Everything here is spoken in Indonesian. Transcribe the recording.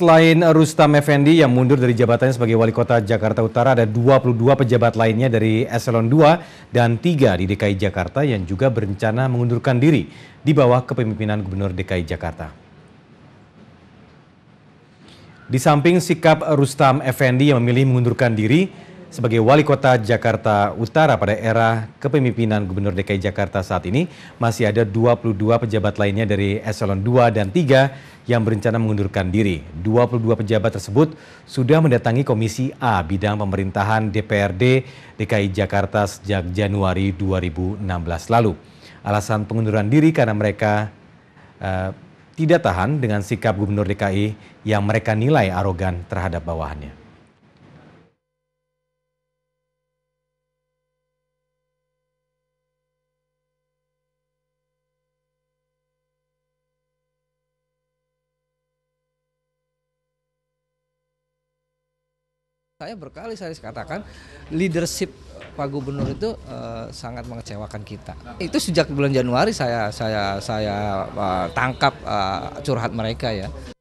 Selain Rustam Effendi yang mundur dari jabatannya sebagai Wali Kota Jakarta Utara, ada 22 pejabat lainnya dari Eselon 2 dan 3 di DKI Jakarta yang juga berencana mengundurkan diri di bawah kepemimpinan Gubernur DKI Jakarta. Di samping sikap Rustam Effendi yang memilih mengundurkan diri sebagai Wali Kota Jakarta Utara pada era kepemimpinan Gubernur DKI Jakarta saat ini, masih ada 22 pejabat lainnya dari Eselon 2 dan 3 yang berencana mengundurkan diri. 22 pejabat tersebut sudah mendatangi Komisi A Bidang Pemerintahan DPRD DKI Jakarta sejak Januari 2016 lalu. Alasan pengunduran diri karena mereka uh, tidak tahan dengan sikap Gubernur DKI yang mereka nilai arogan terhadap bawahannya. Saya berkali saya katakan leadership Pak Gubernur itu uh, sangat mengecewakan kita. Itu sejak bulan Januari saya saya saya uh, tangkap uh, curhat mereka ya.